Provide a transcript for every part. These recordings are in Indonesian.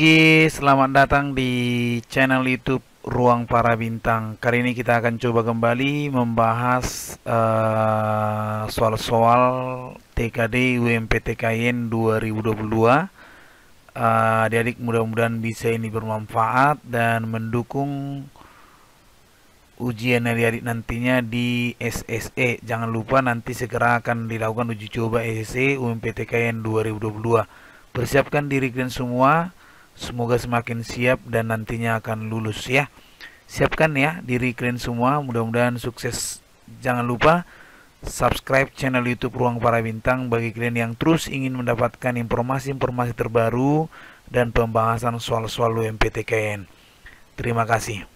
pagi, selamat datang di channel YouTube Ruang Para Bintang. Kali ini kita akan coba kembali membahas eh, soal-soal uh, TKD UMPTKN 2022. Uh, Adik-adik mudah-mudahan bisa ini bermanfaat dan mendukung ujian dari adik nantinya di SSE. Jangan lupa nanti segera akan dilakukan uji coba SSE UMPTKN 2022 persiapkan diri kalian semua Semoga semakin siap dan nantinya akan lulus ya. Siapkan ya diri kalian semua, mudah-mudahan sukses. Jangan lupa subscribe channel YouTube Ruang Para Bintang bagi kalian yang terus ingin mendapatkan informasi-informasi terbaru dan pembahasan soal-soal UMPTKN. Terima kasih.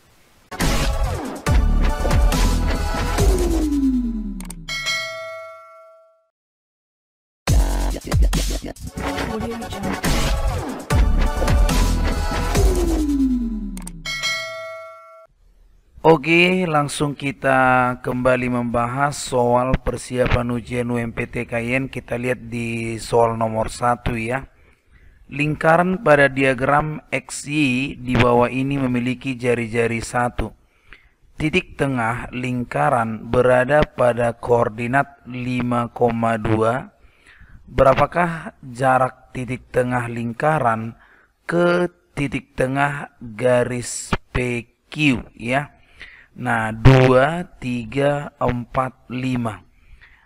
Audio Jungle. Oke, langsung kita kembali membahas soal persiapan ujian UMPTKN. Kita lihat di soal nomor satu ya. Lingkaran pada diagram XY di bawah ini memiliki jari-jari satu. Titik tengah lingkaran berada pada koordinat 5,2. Berapakah jarak titik tengah lingkaran ke titik tengah garis PQ ya? Nah, 2, 3, 4, 5.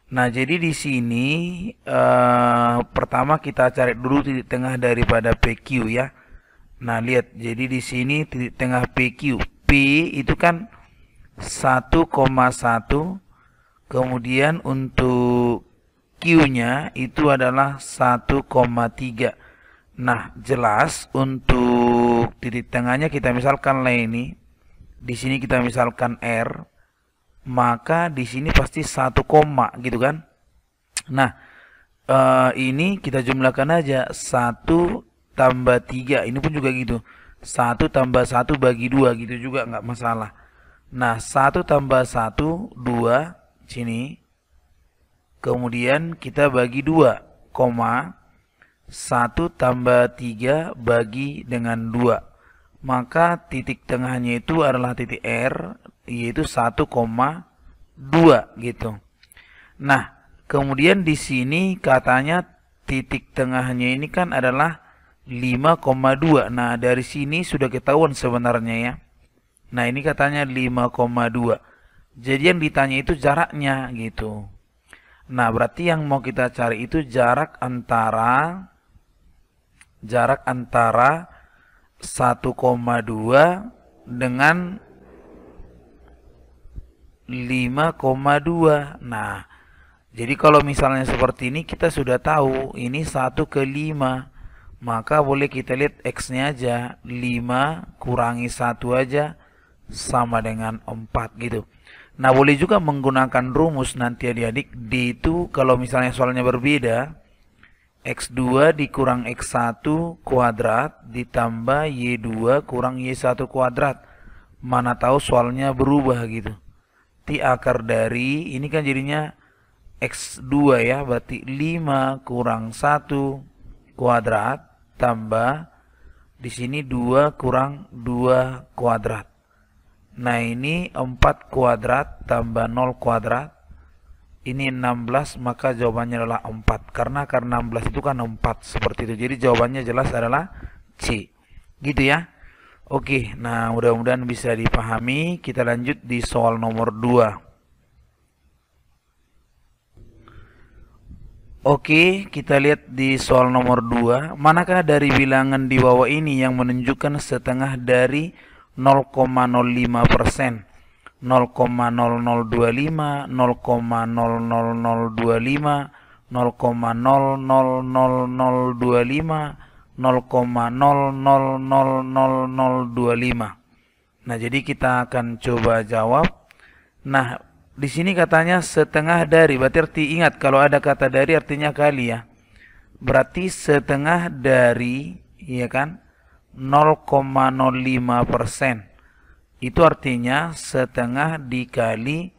Nah, jadi di sini eh, pertama kita cari dulu titik tengah daripada PQ ya. Nah, lihat. Jadi di sini titik tengah PQ. P itu kan 1,1. Kemudian untuk Q-nya itu adalah 1,3. Nah, jelas untuk titik tengahnya kita misalkan lah ini di sini kita misalkan R, maka di sini pasti satu koma gitu kan. Nah, e, ini kita jumlahkan aja satu tambah tiga, ini pun juga gitu. Satu tambah satu bagi dua gitu juga nggak masalah. Nah, satu tambah satu dua sini, kemudian kita bagi dua koma satu tambah tiga bagi dengan dua maka titik tengahnya itu adalah titik R yaitu 1,2 gitu. Nah, kemudian di sini katanya titik tengahnya ini kan adalah 5,2. Nah, dari sini sudah ketahuan sebenarnya ya. Nah, ini katanya 5,2. Jadi yang ditanya itu jaraknya gitu. Nah, berarti yang mau kita cari itu jarak antara jarak antara 1,2 dengan 5,2. Nah, jadi kalau misalnya seperti ini kita sudah tahu ini 1 ke 5. Maka boleh kita lihat X-nya aja 5 kurangi 1 aja sama dengan 4 gitu. Nah boleh juga menggunakan rumus nanti adik-adik D itu kalau misalnya soalnya berbeda X2 dikurang X1 kuadrat ditambah Y2 kurang Y1 kuadrat. Mana tahu soalnya berubah gitu. T akar dari, ini kan jadinya X2 ya, berarti 5 kurang 1 kuadrat tambah di sini 2 kurang 2 kuadrat. Nah ini 4 kuadrat tambah 0 kuadrat ini 16 maka jawabannya adalah 4 karena karena 16 itu kan 4 seperti itu jadi jawabannya jelas adalah C gitu ya Oke nah mudah-mudahan bisa dipahami kita lanjut di soal nomor 2 Oke kita lihat di soal nomor 2 manakah dari bilangan di bawah ini yang menunjukkan setengah dari 0,05 persen 0,0025, 0,00025, 0,000025, 0,00025. Nah, jadi kita akan coba jawab. Nah, di sini katanya setengah dari, berarti arti ingat kalau ada kata dari artinya kali ya. Berarti setengah dari, ya kan, 0,05 persen. Itu artinya setengah dikali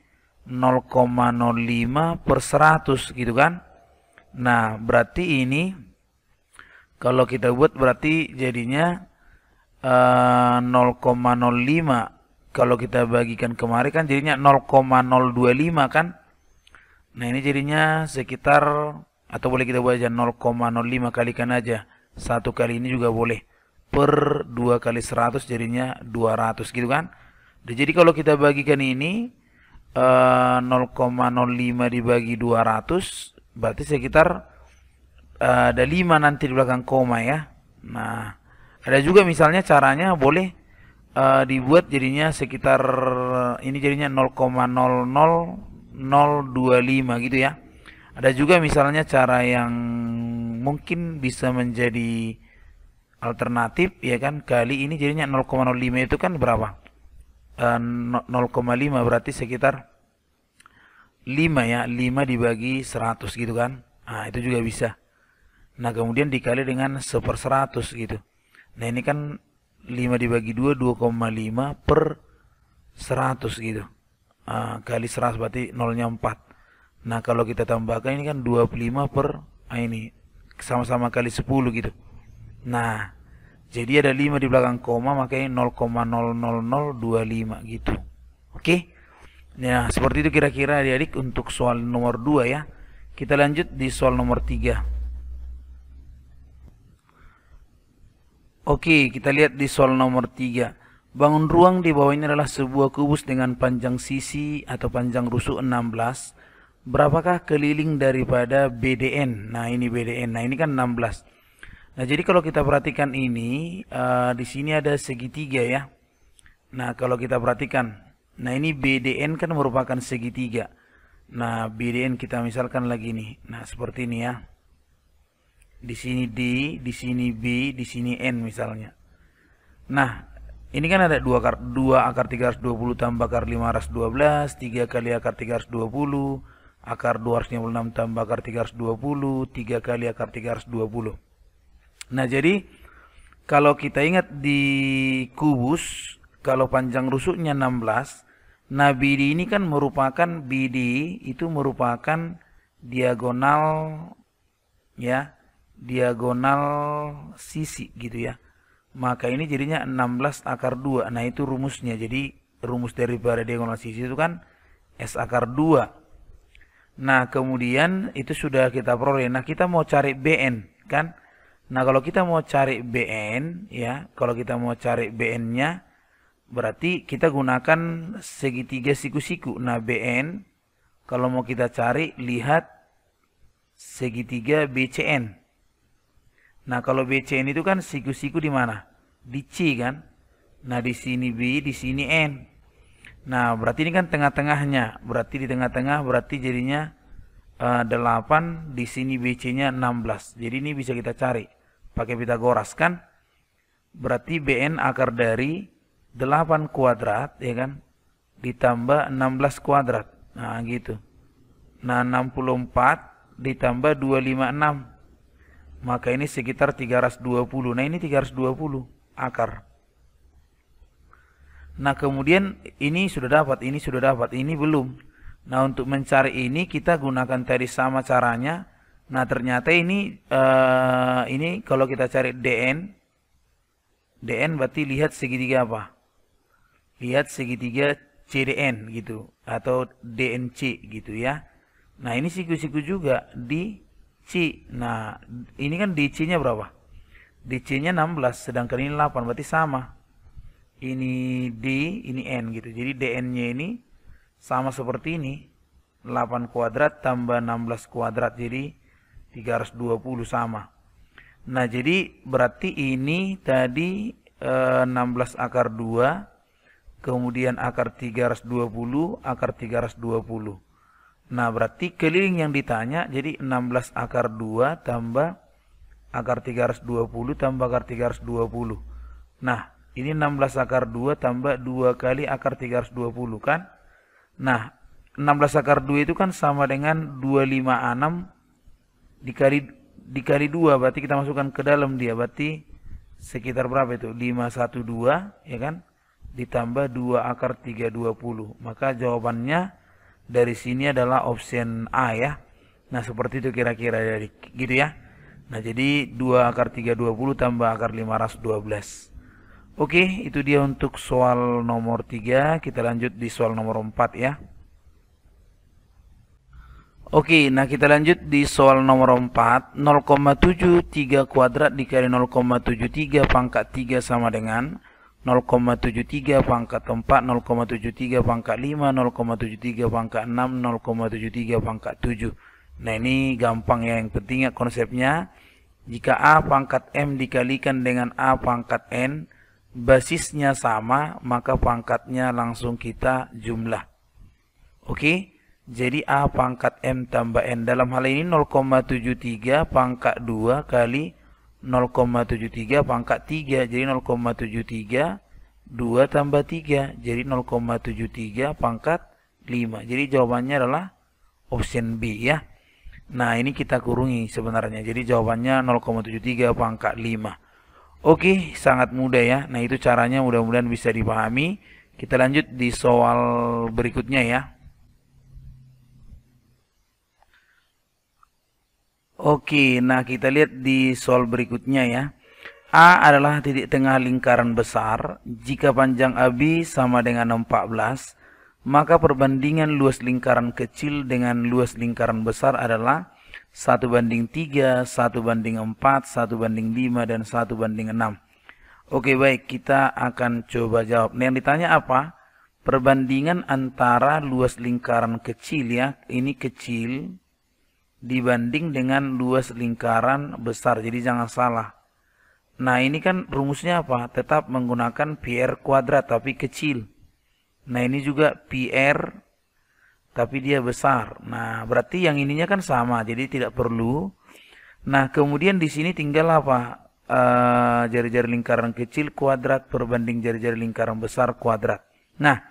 0,05 per 100 gitu kan. Nah berarti ini kalau kita buat berarti jadinya uh, eh, 0,05 kalau kita bagikan kemarin kan jadinya 0,025 kan. Nah ini jadinya sekitar atau boleh kita buat aja 0,05 kalikan aja. Satu kali ini juga boleh per 2 kali 100 jadinya 200 gitu kan nah, jadi kalau kita bagikan ini 0,05 eh, dibagi 200 berarti sekitar eh, ada 5 nanti di belakang koma ya nah ada juga misalnya caranya boleh eh, dibuat jadinya sekitar ini jadinya 0,00025 gitu ya ada juga misalnya cara yang mungkin bisa menjadi alternatif ya kan kali ini jadinya 0,05 itu kan berapa? Uh, eh, 0,5 berarti sekitar 5 ya, 5 dibagi 100 gitu kan. Nah, itu juga bisa. Nah, kemudian dikali dengan 1 per 100 gitu. Nah, ini kan 5 dibagi 2, 2,5 per 100 gitu. Nah, kali 100 berarti nya 4. Nah, kalau kita tambahkan ini kan 25 per, nah ini sama-sama kali 10 gitu. Nah, jadi ada 5 di belakang koma makanya 0,00025 gitu. Oke. Okay? Ya, nah, seperti itu kira-kira adik-adik untuk soal nomor 2 ya. Kita lanjut di soal nomor 3. Oke, okay, kita lihat di soal nomor 3. Bangun ruang di bawah ini adalah sebuah kubus dengan panjang sisi atau panjang rusuk 16. Berapakah keliling daripada BDN? Nah, ini BDN. Nah, ini kan 16. Nah, jadi kalau kita perhatikan ini, uh, di sini ada segitiga ya. Nah, kalau kita perhatikan, nah ini BDN kan merupakan segitiga. Nah, BDN kita misalkan lagi nih. Nah, seperti ini ya. Di sini D, di sini B, di sini N misalnya. Nah, ini kan ada 2 akar, 2 akar 320 tambah akar 512, 3 kali akar 320, akar 256 tambah akar 320, 3 kali akar 320. Nah, jadi kalau kita ingat di Kubus, kalau panjang rusuknya 16, nah BD ini kan merupakan BD itu merupakan diagonal ya, diagonal sisi gitu ya. Maka ini jadinya 16 akar 2. Nah, itu rumusnya. Jadi rumus dari pada diagonal sisi itu kan S akar 2. Nah, kemudian itu sudah kita peroleh. Nah, kita mau cari BN kan? Nah, kalau kita mau cari BN, ya, kalau kita mau cari BN-nya, berarti kita gunakan segitiga siku-siku. Nah, BN, kalau mau kita cari, lihat segitiga BCN. Nah, kalau BCN itu kan siku-siku di mana? Di C, kan? Nah, di sini B, di sini N. Nah, berarti ini kan tengah-tengahnya. Berarti di tengah-tengah, berarti jadinya uh, eh, 8, di sini BC-nya 16. Jadi ini bisa kita cari pakai Pitagoras kan berarti BN akar dari 8 kuadrat ya kan ditambah 16 kuadrat nah gitu nah 64 ditambah 256 maka ini sekitar 320 nah ini 320 akar nah kemudian ini sudah dapat ini sudah dapat ini belum nah untuk mencari ini kita gunakan tadi sama caranya Nah ternyata ini uh, ini kalau kita cari DN DN berarti lihat segitiga apa? Lihat segitiga CDN gitu atau DNC gitu ya. Nah ini siku-siku juga di C. Nah ini kan DC-nya berapa? DC-nya 16 sedangkan ini 8 berarti sama. Ini D, ini N gitu. Jadi DN-nya ini sama seperti ini. 8 kuadrat tambah 16 kuadrat jadi 320 sama. Nah, jadi berarti ini tadi e, eh, 16 akar 2, kemudian akar 320, akar 320. Nah, berarti keliling yang ditanya jadi 16 akar 2 tambah akar 320 tambah akar 320. Nah, ini 16 akar 2 tambah 2 kali akar 320 kan? Nah, 16 akar 2 itu kan sama dengan 256 dikali dikali dua berarti kita masukkan ke dalam dia berarti sekitar berapa itu 512 ya kan ditambah 2 akar 320 maka jawabannya dari sini adalah option A ya nah seperti itu kira-kira dari -kira, ya, gitu ya nah jadi 2 akar 320 tambah akar 512 Oke, itu dia untuk soal nomor 3. Kita lanjut di soal nomor 4 ya. Oke, nah kita lanjut di soal nomor 4. 0,73 kuadrat dikali 0,73 pangkat 3 sama dengan 0,73 pangkat 4, 0,73 pangkat 5, 0,73 pangkat 6, 0,73 pangkat 7. Nah ini gampang ya, yang pentingnya konsepnya. Jika A pangkat M dikalikan dengan A pangkat N, basisnya sama, maka pangkatnya langsung kita jumlah. Oke. Okay? Jadi A pangkat M tambah N. Dalam hal ini 0,73 pangkat 2 kali 0,73 pangkat 3. Jadi 0,73 2 tambah 3. Jadi 0,73 pangkat 5. Jadi jawabannya adalah option B ya. Nah ini kita kurungi sebenarnya. Jadi jawabannya 0,73 pangkat 5. Oke sangat mudah ya. Nah itu caranya mudah-mudahan bisa dipahami. Kita lanjut di soal berikutnya ya. Oke, nah kita lihat di soal berikutnya ya. A adalah titik tengah lingkaran besar. Jika panjang AB sama dengan 14, maka perbandingan luas lingkaran kecil dengan luas lingkaran besar adalah 1 banding 3, 1 banding 4, 1 banding 5, dan 1 banding 6. Oke baik, kita akan coba jawab. Nah, yang ditanya apa? Perbandingan antara luas lingkaran kecil ya, ini kecil, dibanding dengan luas lingkaran besar. Jadi jangan salah. Nah ini kan rumusnya apa? Tetap menggunakan PR kuadrat tapi kecil. Nah ini juga PR tapi dia besar. Nah berarti yang ininya kan sama jadi tidak perlu. Nah kemudian di sini tinggal apa? Eh, jari-jari uh, lingkaran kecil kuadrat perbanding jari-jari lingkaran besar kuadrat. Nah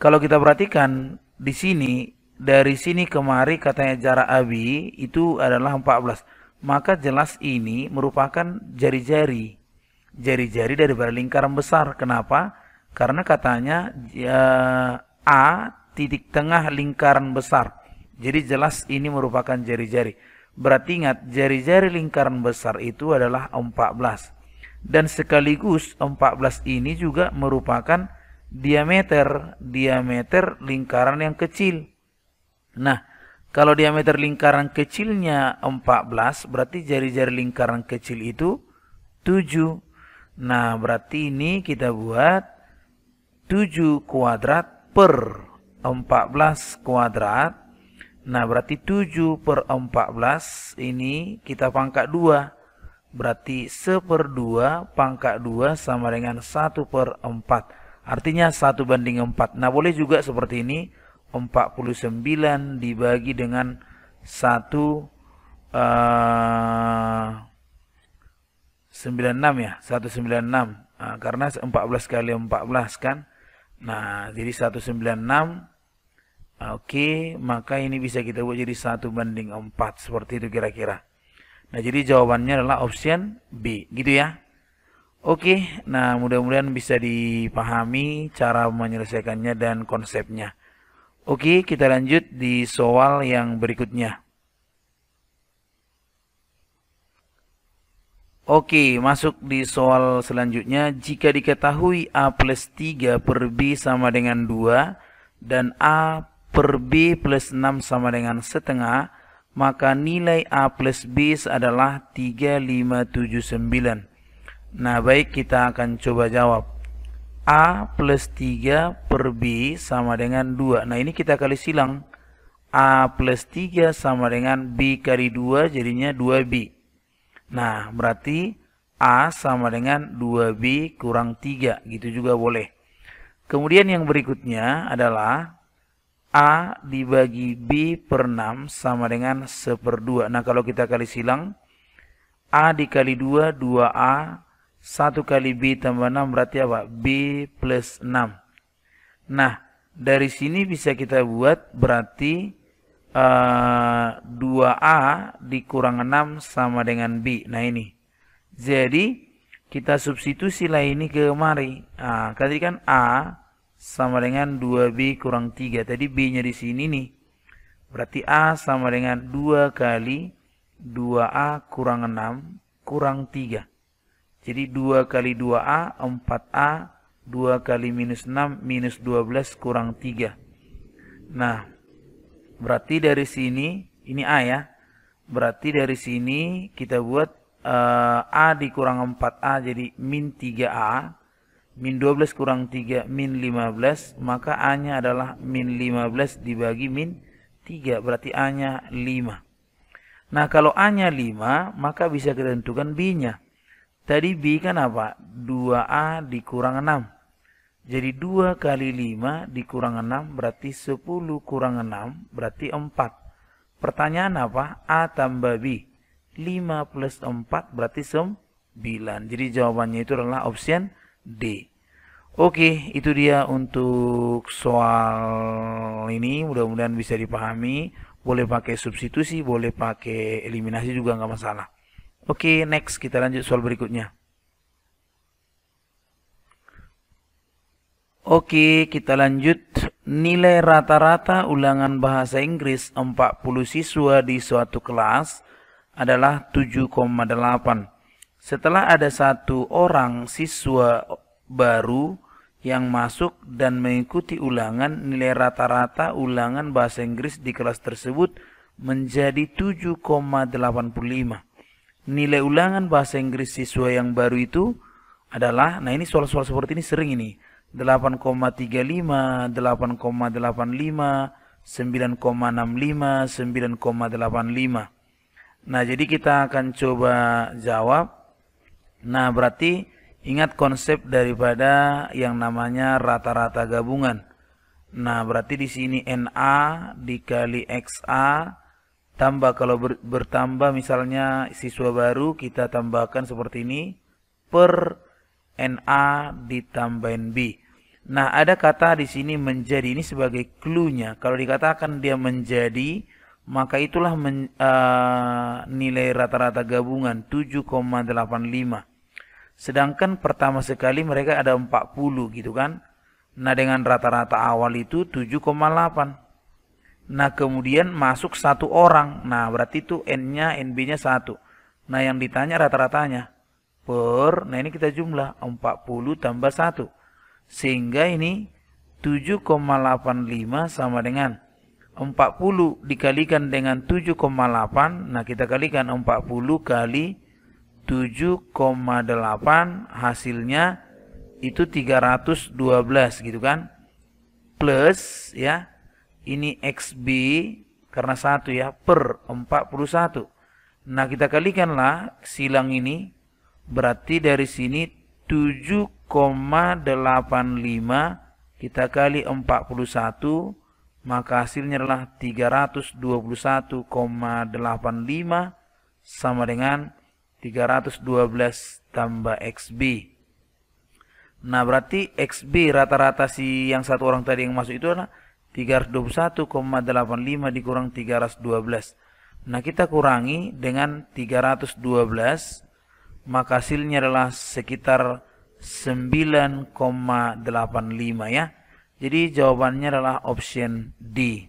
kalau kita perhatikan di sini dari sini kemari katanya jarak abi itu adalah 14. Maka jelas ini merupakan jari-jari. Jari-jari dari lingkaran besar. Kenapa? Karena katanya ya, A titik tengah lingkaran besar. Jadi jelas ini merupakan jari-jari. Berarti ingat jari-jari lingkaran besar itu adalah 14. Dan sekaligus 14 ini juga merupakan diameter diameter lingkaran yang kecil Nah, kalau diameter lingkaran kecilnya 14, berarti jari-jari lingkaran kecil itu 7. Nah, berarti ini kita buat 7 kuadrat per 14 kuadrat. Nah, berarti 7 per 14 ini kita pangkat 2. Berarti 1 per 2 pangkat 2 sama dengan 1 per 4. Artinya 1 banding 4. Nah, boleh juga seperti ini 49 dibagi dengan 1 uh, 96 ya 196 nah, karena 14 kali 14 kan nah jadi 196 Oke, okay, maka ini bisa kita buat jadi 1 banding 4 seperti itu kira-kira. Nah, jadi jawabannya adalah option B, gitu ya. Oke, okay, nah mudah-mudahan bisa dipahami cara menyelesaikannya dan konsepnya. Oke, kita lanjut di soal yang berikutnya. Oke, masuk di soal selanjutnya. Jika diketahui A plus 3 per B sama dengan 2 dan A per B plus 6 sama dengan setengah, maka nilai A plus B adalah 3579. Nah, baik kita akan coba jawab. A plus 3 per B sama dengan 2. Nah ini kita kali silang. A plus 3 sama dengan B kali 2 jadinya 2B. Nah berarti A sama dengan 2B kurang 3. Gitu juga boleh. Kemudian yang berikutnya adalah A dibagi B per 6 sama dengan 1 per 2. Nah kalau kita kali silang. A dikali 2, 2A 1 kali B tambah 6 berarti apa? B plus 6. Nah, dari sini bisa kita buat berarti uh, eh, 2A dikurang 6 sama dengan B. Nah, ini. Jadi, kita substitusi lah ini ke mari. Nah, tadi kan A sama dengan 2B kurang 3. Tadi B-nya di sini nih. Berarti A sama dengan 2 kali 2A kurang 6 kurang 3. Jadi 2 kali 2A, 4A, 2 kali minus 6, minus 12, kurang 3. Nah, berarti dari sini, ini A ya. Berarti dari sini kita buat uh, A dikurang 4A jadi min 3A. Min 12 kurang 3, min 15. Maka A-nya adalah min 15 dibagi min 3. Berarti A-nya 5. Nah, kalau A-nya 5, maka bisa kita tentukan B-nya. Tadi B kan apa? 2A dikurang 6. Jadi 2 kali 5 dikurang 6 berarti 10 kurang 6 berarti 4. Pertanyaan apa? A tambah B. 5 plus 4 berarti 9. Jadi jawabannya itu adalah option D. Oke, itu dia untuk soal ini. Mudah-mudahan bisa dipahami. Boleh pakai substitusi, boleh pakai eliminasi juga nggak masalah. Oke, okay, next kita lanjut soal berikutnya. Oke, okay, kita lanjut. Nilai rata-rata ulangan bahasa Inggris 40 siswa di suatu kelas adalah 7,8. Setelah ada satu orang siswa baru yang masuk dan mengikuti ulangan, nilai rata-rata ulangan bahasa Inggris di kelas tersebut menjadi 7,85 nilai ulangan bahasa Inggris siswa yang baru itu adalah nah ini soal-soal seperti ini sering ini 8,35 8,85 9,65 9,85 nah jadi kita akan coba jawab nah berarti ingat konsep daripada yang namanya rata-rata gabungan nah berarti di sini NA dikali XA tambah kalau ber, bertambah misalnya siswa baru kita tambahkan seperti ini per NA ditambahin B. Nah, ada kata di sini menjadi ini sebagai clue-nya. Kalau dikatakan dia menjadi, maka itulah men, uh, nilai rata-rata gabungan 7,85. Sedangkan pertama sekali mereka ada 40 gitu kan. Nah, dengan rata-rata awal itu 7,8. Nah kemudian masuk satu orang. Nah berarti itu N-nya, NB-nya satu. Nah yang ditanya rata-ratanya. Per, nah ini kita jumlah 40 tambah 1. Sehingga ini 7,85 sama dengan 40 dikalikan dengan 7,8. Nah kita kalikan 40 kali 7,8 hasilnya itu 312 gitu kan. Plus ya ini XB karena satu ya per 41. Nah kita kalikanlah silang ini berarti dari sini 7,85 kita kali 41 maka hasilnya adalah 321,85 sama dengan 312 tambah XB. Nah berarti XB rata-rata si yang satu orang tadi yang masuk itu adalah 321,85 dikurang 312. Nah, kita kurangi dengan 312, maka hasilnya adalah sekitar 9,85 ya. Jadi jawabannya adalah option D.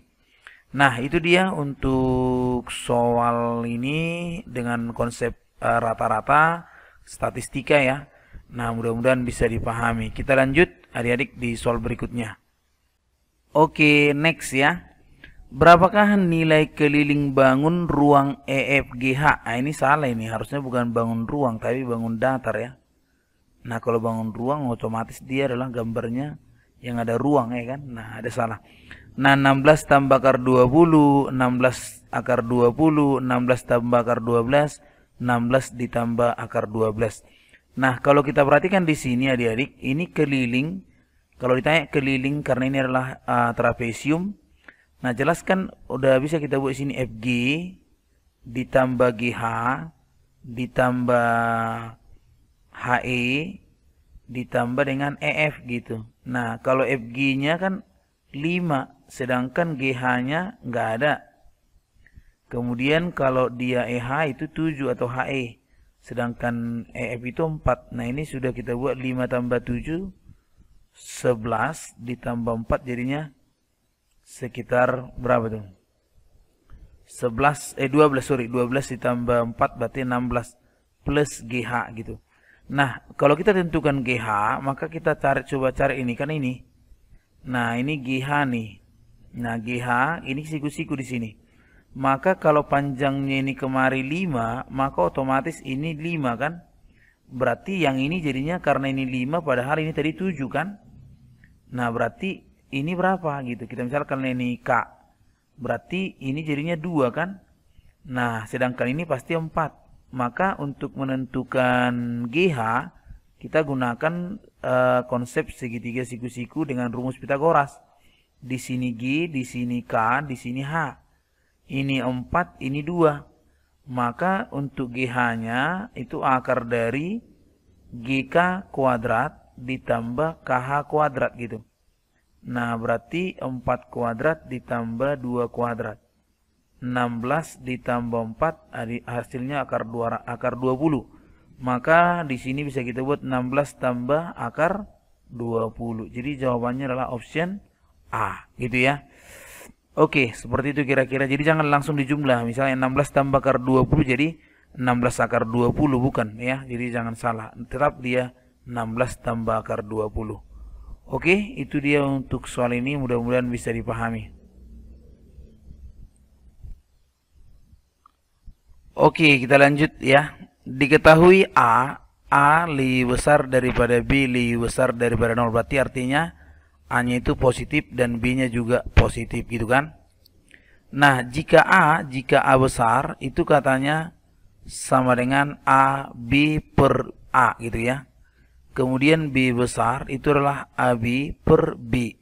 Nah, itu dia untuk soal ini dengan konsep eh, rata-rata uh, statistika ya. Nah, mudah-mudahan bisa dipahami. Kita lanjut adik-adik di soal berikutnya. Oke, okay, next ya. Berapakah nilai keliling bangun ruang EFGH? Nah, ini salah ini, harusnya bukan bangun ruang, tapi bangun datar ya. Nah, kalau bangun ruang otomatis dia adalah gambarnya yang ada ruang ya kan. Nah, ada salah. Nah, 16 tambah akar 20, 16 akar 20, 16 tambah akar 12, 16 ditambah akar 12. Nah, kalau kita perhatikan di sini adik-adik, ini keliling kalau ditanya keliling karena ini adalah uh, ah, trapesium. Nah, jelaskan udah bisa kita buat sini FG ditambah GH ditambah HE ditambah dengan EF gitu. Nah, kalau FG-nya kan 5 sedangkan GH-nya nggak ada. Kemudian kalau dia EH itu 7 atau HE sedangkan EF itu 4. Nah, ini sudah kita buat 5 tambah 7 11 ditambah 4 jadinya sekitar berapa tuh? 11 eh 12 sorry 12 ditambah 4 berarti 16 plus GH gitu. Nah, kalau kita tentukan GH, maka kita cari coba cari ini kan ini. Nah, ini GH nih. Nah, GH ini siku-siku di sini. Maka kalau panjangnya ini kemari 5, maka otomatis ini 5 kan? Berarti yang ini jadinya karena ini 5 padahal ini tadi 7 kan? Nah, berarti ini berapa gitu. Kita misalkan ini K. Berarti ini jadinya 2 kan? Nah, sedangkan ini pasti 4. Maka untuk menentukan GH, kita gunakan uh, konsep segitiga siku-siku dengan rumus Pitagoras. Di sini G, di sini K, di sini H. Ini 4, ini 2. Maka untuk GH-nya itu akar dari GK kuadrat ditambah KH kuadrat gitu. Nah, berarti 4 kuadrat ditambah 2 kuadrat. 16 ditambah 4 hasilnya akar 2 akar 20. Maka di sini bisa kita buat 16 tambah akar 20. Jadi jawabannya adalah option A gitu ya. Oke, seperti itu kira-kira. Jadi jangan langsung dijumlah. Misalnya 16 tambah akar 20 jadi 16 akar 20 bukan ya. Jadi jangan salah. Tetap dia 16 tambah akar 20 Oke itu dia untuk soal ini mudah-mudahan bisa dipahami Oke kita lanjut ya Diketahui A A lebih besar daripada B lebih besar daripada 0 Berarti artinya A nya itu positif dan B nya juga positif gitu kan Nah jika A jika A besar itu katanya sama dengan A B per A gitu ya Kemudian B besar itu adalah AB per B.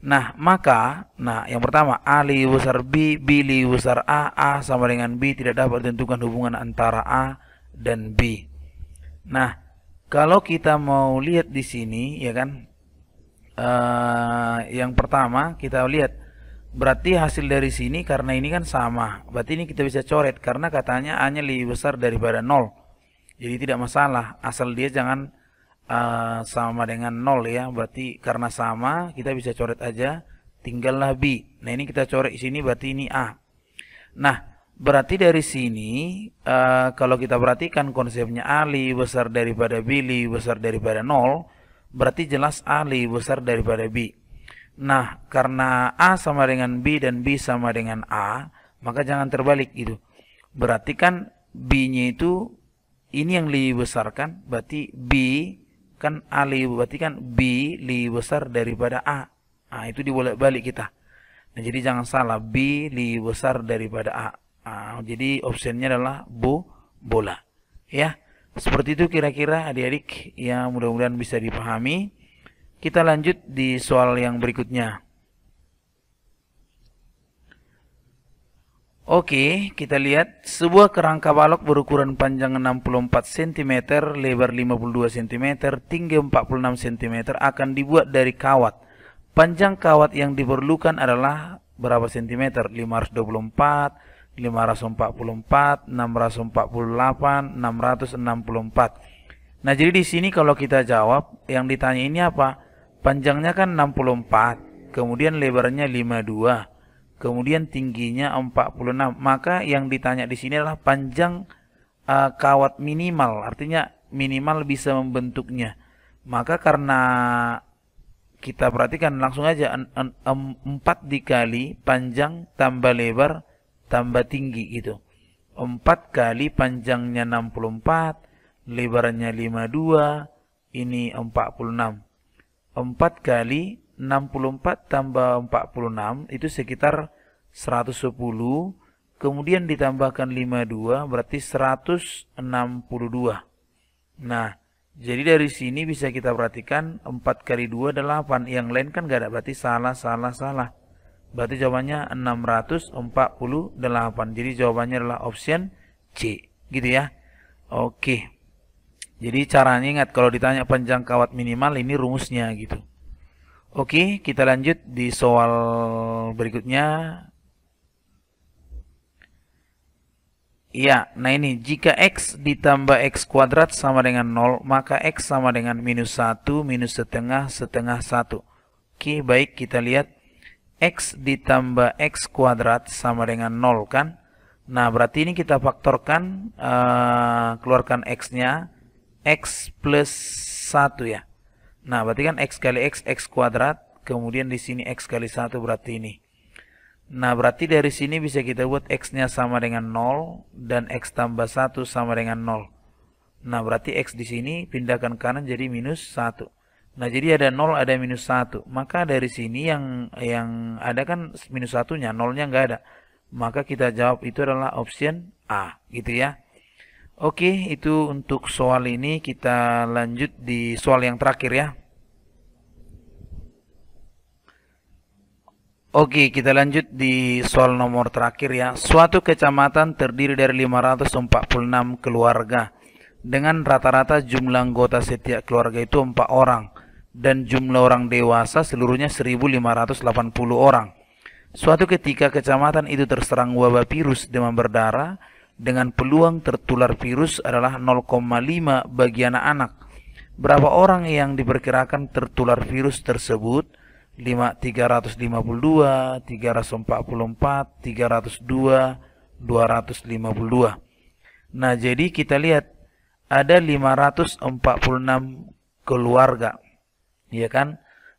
Nah, maka, nah yang pertama A li besar B, B li besar A, A sama dengan B tidak dapat ditentukan hubungan antara A dan B. Nah, kalau kita mau lihat di sini, ya kan, uh, yang pertama kita lihat berarti hasil dari sini karena ini kan sama berarti ini kita bisa coret karena katanya A nya lebih besar daripada 0 jadi tidak masalah asal dia jangan Ah, sama dengan 0 ya. Berarti karena sama kita bisa coret aja tinggallah B. Nah ini kita coret sini berarti ini A. Nah berarti dari sini uh, kalau kita perhatikan konsepnya A lebih besar daripada B lebih besar daripada 0. Berarti jelas A lebih besar daripada B. Nah karena A sama dengan B dan B sama dengan A maka jangan terbalik gitu. Berarti kan B-nya itu ini yang lebih besar kan? Berarti B kan A lebih berarti kan B lebih besar daripada A. Nah, itu dibolak-balik kita. Nah, jadi jangan salah B lebih besar daripada A. Nah, jadi opsinya adalah bu bola. Ya. Seperti itu kira-kira adik-adik yang mudah-mudahan bisa dipahami. Kita lanjut di soal yang berikutnya. Oke, kita lihat sebuah kerangka balok berukuran panjang 64 cm, lebar 52 cm, tinggi 46 cm akan dibuat dari kawat. Panjang kawat yang diperlukan adalah berapa cm? 524, 544, 648, 664. Nah, jadi di sini kalau kita jawab, yang ditanya ini apa? Panjangnya kan 64, kemudian lebarnya 52 kemudian tingginya 46. Maka yang ditanya di sini adalah panjang uh, kawat minimal, artinya minimal bisa membentuknya. Maka karena kita perhatikan langsung aja 4 dikali panjang tambah lebar tambah tinggi gitu. 4 kali panjangnya 64, lebarnya 52, ini 46. 4 kali 64 tambah 46 itu sekitar 110 kemudian ditambahkan 52 berarti 162 nah jadi dari sini bisa kita perhatikan 4 kali 2 adalah 8 yang lain kan gak ada berarti salah salah salah berarti jawabannya 648 jadi jawabannya adalah option C gitu ya oke jadi caranya ingat kalau ditanya panjang kawat minimal ini rumusnya gitu Oke, kita lanjut di soal berikutnya. Ya, nah ini jika X ditambah X kuadrat sama dengan 0, maka X sama dengan minus 1, minus setengah, setengah 1. Oke, baik kita lihat. X ditambah X kuadrat sama dengan 0 kan? Nah, berarti ini kita faktorkan, uh, keluarkan X-nya. X plus 1 ya. Nah, berarti kan x kali x, x kuadrat. Kemudian di sini x kali 1 berarti ini. Nah, berarti dari sini bisa kita buat x-nya sama dengan 0 dan x tambah 1 sama dengan 0. Nah, berarti x di sini pindahkan kanan jadi minus 1. Nah, jadi ada 0, ada minus 1. Maka dari sini yang yang ada kan minus 1-nya, 0-nya nggak ada. Maka kita jawab itu adalah option A, gitu ya. Oke, itu untuk soal ini kita lanjut di soal yang terakhir ya. Oke, kita lanjut di soal nomor terakhir ya. Suatu kecamatan terdiri dari 546 keluarga dengan rata-rata jumlah anggota setiap keluarga itu 4 orang dan jumlah orang dewasa seluruhnya 1580 orang. Suatu ketika kecamatan itu terserang wabah virus demam berdarah dengan peluang tertular virus adalah 0,5 bagi anak-anak. Berapa orang yang diperkirakan tertular virus tersebut? 5, 352, 344, 302, 252. Nah, jadi kita lihat ada 546 keluarga. Iya kan?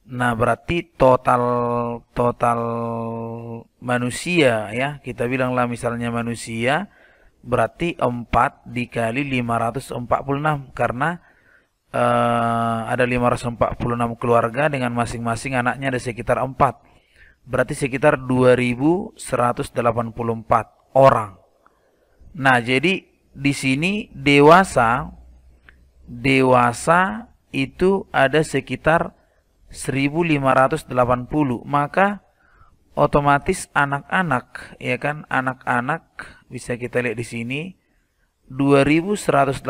Nah, berarti total total manusia ya, kita bilanglah misalnya manusia berarti 4 dikali 546 karena uh, ada 546 keluarga dengan masing-masing anaknya ada sekitar 4 berarti sekitar 2184 orang nah jadi di sini dewasa dewasa itu ada sekitar 1580 maka otomatis anak-anak ya kan anak-anak bisa kita lihat di sini 2184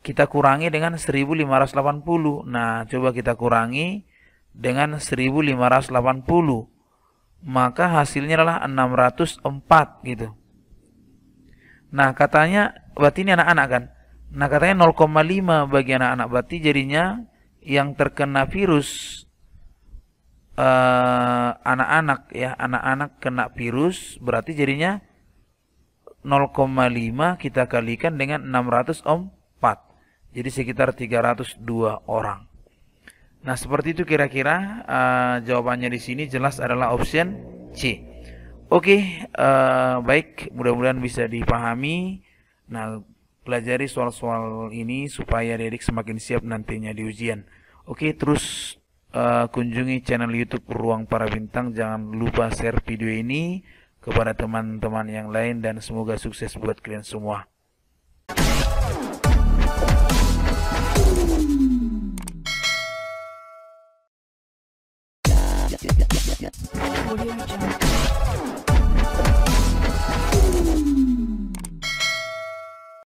kita kurangi dengan 1580 nah coba kita kurangi dengan 1580 maka hasilnya adalah 604 gitu nah katanya berarti ini anak-anak kan nah katanya 0,5 bagi anak-anak berarti jadinya yang terkena virus Eh, anak-anak uh, ya anak-anak kena virus berarti jadinya 0,5 kita kalikan dengan 604 jadi sekitar 302 orang nah seperti itu kira-kira uh, jawabannya di sini jelas adalah option C oke okay, uh, eh, baik mudah-mudahan bisa dipahami nah pelajari soal-soal ini supaya Dedik semakin siap nantinya di ujian oke okay, terus uh, kunjungi channel YouTube Ruang Para Bintang. Jangan lupa share video ini kepada teman-teman yang lain dan semoga sukses buat kalian semua.